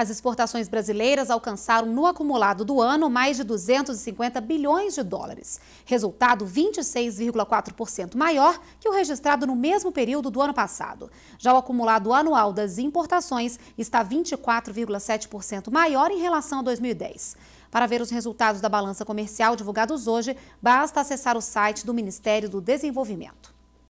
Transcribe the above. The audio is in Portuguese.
As exportações brasileiras alcançaram no acumulado do ano mais de 250 bilhões de dólares, resultado 26,4% maior que o registrado no mesmo período do ano passado. Já o acumulado anual das importações está 24,7% maior em relação a 2010. Para ver os resultados da balança comercial divulgados hoje, basta acessar o site do Ministério do Desenvolvimento.